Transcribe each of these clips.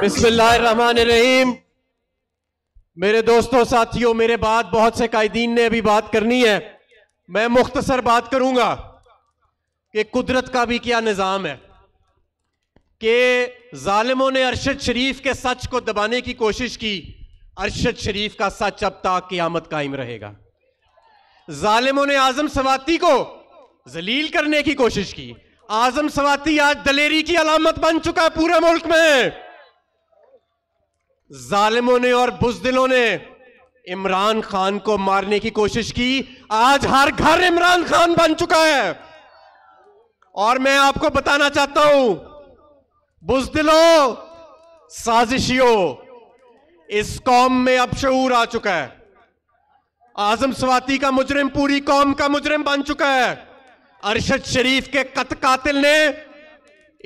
बिस्मिल्लाहिर्रहमानिर्रहीम मेरे दोस्तों साथियों मेरे बाद बहुत से कायदीन ने अभी बात करनी है मैं मुख्तसर बात करूंगा कि कुदरत का भी क्या निज़ाम है कि ालिमों ने अरशद शरीफ के सच को दबाने की कोशिश की अरशद शरीफ का सच अब तक क़यामत कायम रहेगा ालिमों ने आजम सवाती को जलील करने की कोशिश की आजम सवाती आज दलेरी की अलामत बन चुका है पूरे मुल्क में जालिमों ने और बुजदिलों ने इमरान खान को मारने की कोशिश की आज हर घर इमरान खान बन चुका है और मैं आपको बताना चाहता हूं बुजदिलों साजिशियों इस कौम में अब शूर आ चुका है आजम स्वाति का मुजरिम पूरी कौम का मुजरिम बन चुका है अरशद शरीफ के कत कातिल ने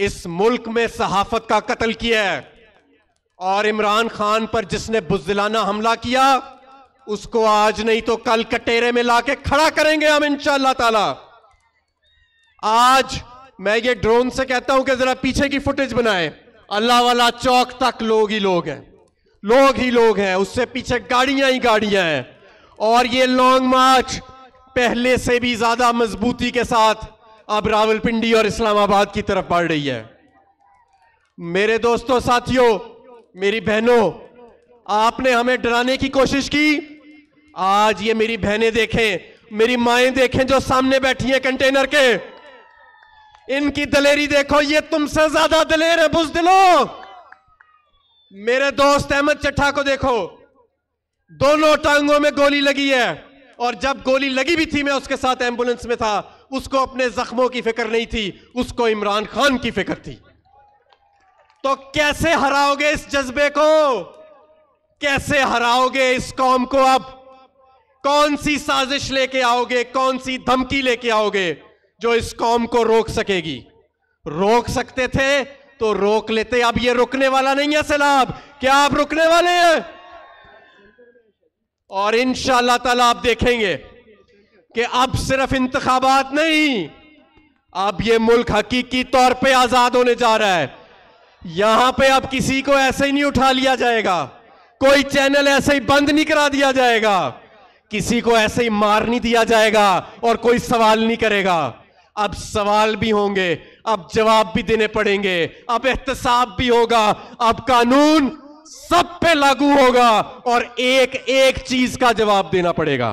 इस मुल्क में सहाफत का कत्ल किया है और इमरान खान पर जिसने बुजदिलाना हमला किया उसको आज नहीं तो कल कटेरे में लाके खड़ा करेंगे हम इंशाला ताला आज मैं ये ड्रोन से कहता हूं कि जरा पीछे की फुटेज बनाए अल्लाह वाला चौक तक लोग ही लोग हैं लोग ही लोग हैं उससे पीछे गाड़ियां ही गाड़ियां हैं और ये लॉन्ग मार्च पहले से भी ज्यादा मजबूती के साथ अब रावलपिंडी और इस्लामाबाद की तरफ बढ़ रही है मेरे दोस्तों साथियों मेरी बहनों आपने हमें डराने की कोशिश की आज ये मेरी बहनें देखें मेरी माए देखें जो सामने बैठी हैं कंटेनर के इनकी दलेरी देखो ये तुमसे ज्यादा दलेर है बुजदिलो मेरे दोस्त अहमद चट्ठा को देखो दोनों टांगों में गोली लगी है और जब गोली लगी भी थी मैं उसके साथ एम्बुलेंस में था उसको अपने जख्मों की फिक्र नहीं थी उसको इमरान खान की फिक्र थी तो कैसे हराओगे इस जज्बे को कैसे हराओगे इस कौम को अब कौन सी साजिश लेके आओगे कौन सी धमकी लेके आओगे जो इस कौम को रोक सकेगी रोक सकते थे तो रोक लेते अब ये रुकने वाला नहीं है सैलाब क्या आप रुकने वाले हैं और इन ताला आप देखेंगे कि अब सिर्फ इंतखाबात नहीं अब ये मुल्क हकीकी तौर पे आजाद होने जा रहा है यहां पे अब किसी को ऐसे ही नहीं उठा लिया जाएगा कोई चैनल ऐसे ही बंद नहीं करा दिया जाएगा किसी को ऐसे ही मार नहीं दिया जाएगा और कोई सवाल नहीं करेगा अब सवाल भी होंगे अब जवाब भी देने पड़ेंगे अब एहतसाब भी होगा अब कानून सब पे लागू होगा और एक एक चीज का जवाब देना पड़ेगा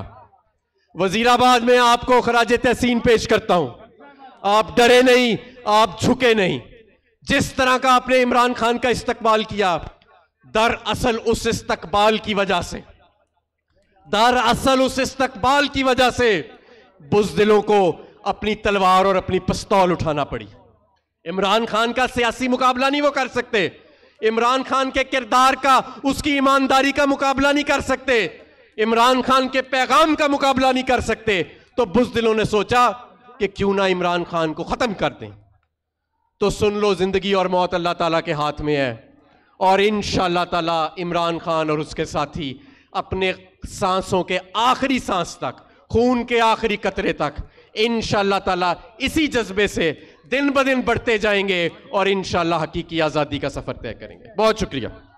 वजीराबाद में आपको खराज तहसीन पेश करता हूं आप डरे नहीं आप झुके नहीं जिस तरह का आपने इमरान खान का इस्तकबाल किया दरअसल उस इस्तकबाल की वजह से दरअसल उस इस्तकबाल की वजह से बुजदिलों को अपनी तलवार और अपनी पिस्तौल उठाना पड़ी इमरान खान का सियासी मुकाबला नहीं वो कर सकते इमरान खान के किरदार का उसकी ईमानदारी का मुकाबला नहीं कर सकते इमरान खान के पैगाम का मुकाबला नहीं कर सकते तो बुजदिलों ने सोचा कि क्यों ना इमरान खान को खत्म कर दें तो सुन लो ज़िंदगी और मौत अल्लाह ताला के हाथ में है और इन ताला इमरान खान और उसके साथी अपने सांसों के आखिरी सांस तक खून के आखिरी कतरे तक इन ताला इसी जज्बे से दिन ब दिन बढ़ते जाएंगे और इन हकीकी आज़ादी का सफ़र तय करेंगे बहुत शुक्रिया